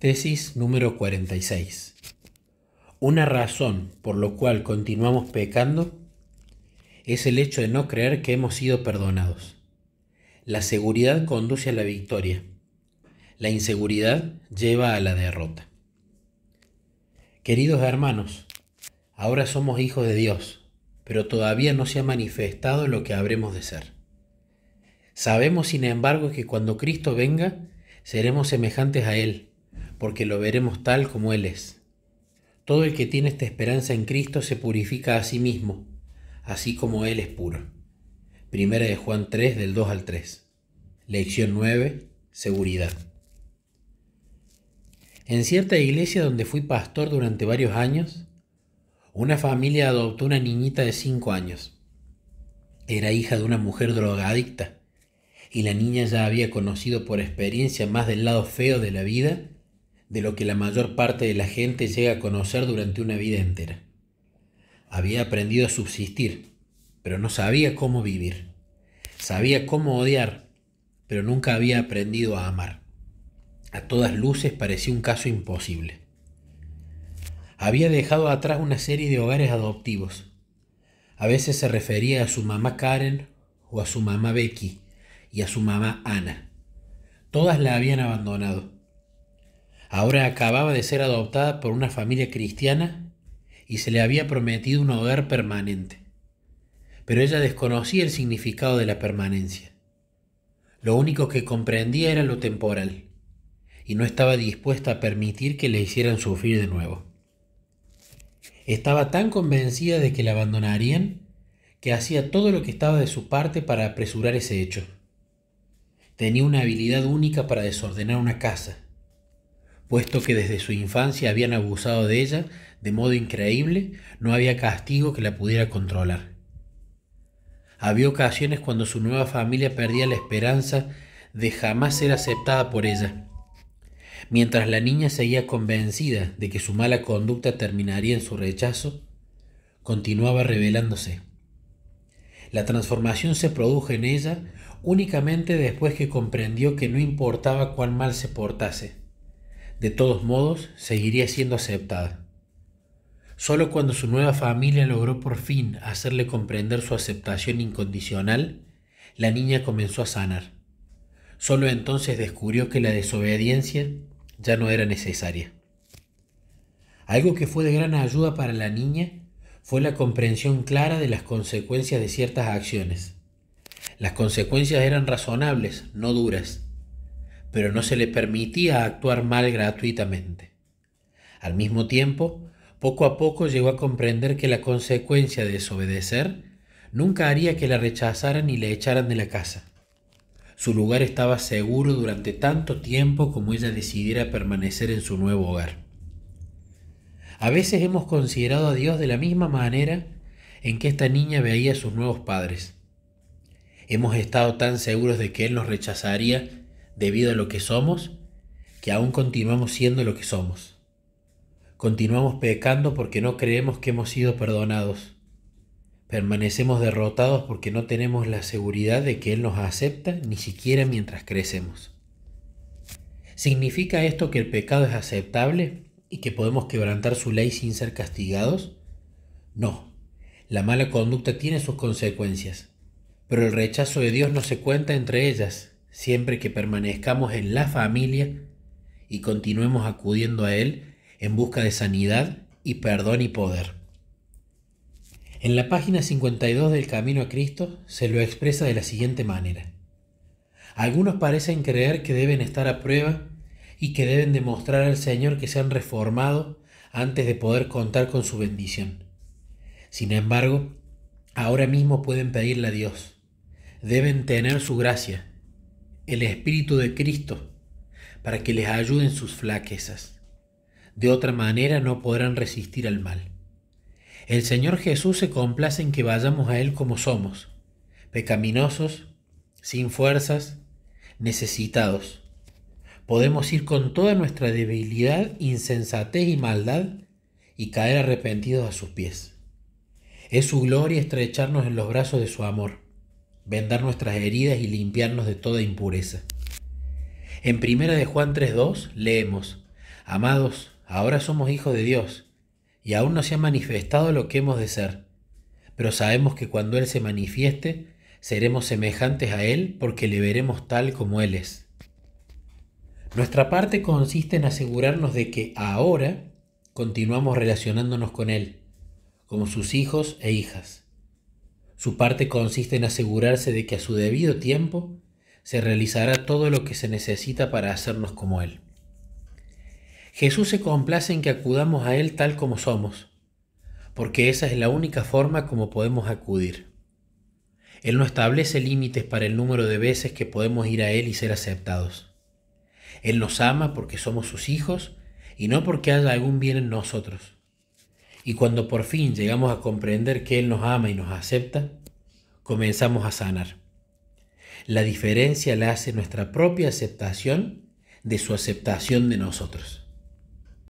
Tesis número 46. Una razón por lo cual continuamos pecando es el hecho de no creer que hemos sido perdonados. La seguridad conduce a la victoria. La inseguridad lleva a la derrota. Queridos hermanos, ahora somos hijos de Dios, pero todavía no se ha manifestado lo que habremos de ser. Sabemos, sin embargo, que cuando Cristo venga, seremos semejantes a Él porque lo veremos tal como Él es. Todo el que tiene esta esperanza en Cristo se purifica a sí mismo, así como Él es puro. Primera de Juan 3 del 2 al 3. Lección 9. Seguridad. En cierta iglesia donde fui pastor durante varios años, una familia adoptó una niñita de 5 años. Era hija de una mujer drogadicta y la niña ya había conocido por experiencia más del lado feo de la vida de lo que la mayor parte de la gente llega a conocer durante una vida entera. Había aprendido a subsistir, pero no sabía cómo vivir. Sabía cómo odiar, pero nunca había aprendido a amar. A todas luces parecía un caso imposible. Había dejado atrás una serie de hogares adoptivos. A veces se refería a su mamá Karen o a su mamá Becky y a su mamá Ana. Todas la habían abandonado Ahora acababa de ser adoptada por una familia cristiana y se le había prometido un hogar permanente. Pero ella desconocía el significado de la permanencia. Lo único que comprendía era lo temporal y no estaba dispuesta a permitir que le hicieran sufrir de nuevo. Estaba tan convencida de que la abandonarían que hacía todo lo que estaba de su parte para apresurar ese hecho. Tenía una habilidad única para desordenar una casa puesto que desde su infancia habían abusado de ella de modo increíble, no había castigo que la pudiera controlar. Había ocasiones cuando su nueva familia perdía la esperanza de jamás ser aceptada por ella, mientras la niña seguía convencida de que su mala conducta terminaría en su rechazo, continuaba revelándose. La transformación se produjo en ella únicamente después que comprendió que no importaba cuán mal se portase, de todos modos, seguiría siendo aceptada. Solo cuando su nueva familia logró por fin hacerle comprender su aceptación incondicional, la niña comenzó a sanar. Solo entonces descubrió que la desobediencia ya no era necesaria. Algo que fue de gran ayuda para la niña fue la comprensión clara de las consecuencias de ciertas acciones. Las consecuencias eran razonables, no duras, pero no se le permitía actuar mal gratuitamente. Al mismo tiempo, poco a poco llegó a comprender que la consecuencia de desobedecer nunca haría que la rechazaran y la echaran de la casa. Su lugar estaba seguro durante tanto tiempo como ella decidiera permanecer en su nuevo hogar. A veces hemos considerado a Dios de la misma manera en que esta niña veía a sus nuevos padres. Hemos estado tan seguros de que Él nos rechazaría debido a lo que somos, que aún continuamos siendo lo que somos. Continuamos pecando porque no creemos que hemos sido perdonados. Permanecemos derrotados porque no tenemos la seguridad de que Él nos acepta ni siquiera mientras crecemos. ¿Significa esto que el pecado es aceptable y que podemos quebrantar su ley sin ser castigados? No, la mala conducta tiene sus consecuencias, pero el rechazo de Dios no se cuenta entre ellas, siempre que permanezcamos en la familia y continuemos acudiendo a Él en busca de sanidad y perdón y poder. En la página 52 del Camino a Cristo se lo expresa de la siguiente manera. Algunos parecen creer que deben estar a prueba y que deben demostrar al Señor que se han reformado antes de poder contar con su bendición. Sin embargo, ahora mismo pueden pedirle a Dios. Deben tener su gracia, el Espíritu de Cristo para que les ayuden sus flaquezas. De otra manera no podrán resistir al mal. El Señor Jesús se complace en que vayamos a Él como somos, pecaminosos, sin fuerzas, necesitados. Podemos ir con toda nuestra debilidad, insensatez y maldad y caer arrepentidos a sus pies. Es su gloria estrecharnos en los brazos de su amor vendar nuestras heridas y limpiarnos de toda impureza. En primera de Juan 3.2 leemos, Amados, ahora somos hijos de Dios, y aún no se ha manifestado lo que hemos de ser, pero sabemos que cuando Él se manifieste, seremos semejantes a Él porque le veremos tal como Él es. Nuestra parte consiste en asegurarnos de que ahora continuamos relacionándonos con Él, como sus hijos e hijas. Su parte consiste en asegurarse de que a su debido tiempo se realizará todo lo que se necesita para hacernos como Él. Jesús se complace en que acudamos a Él tal como somos, porque esa es la única forma como podemos acudir. Él no establece límites para el número de veces que podemos ir a Él y ser aceptados. Él nos ama porque somos sus hijos y no porque haya algún bien en nosotros. Y cuando por fin llegamos a comprender que Él nos ama y nos acepta, comenzamos a sanar. La diferencia la hace nuestra propia aceptación de su aceptación de nosotros.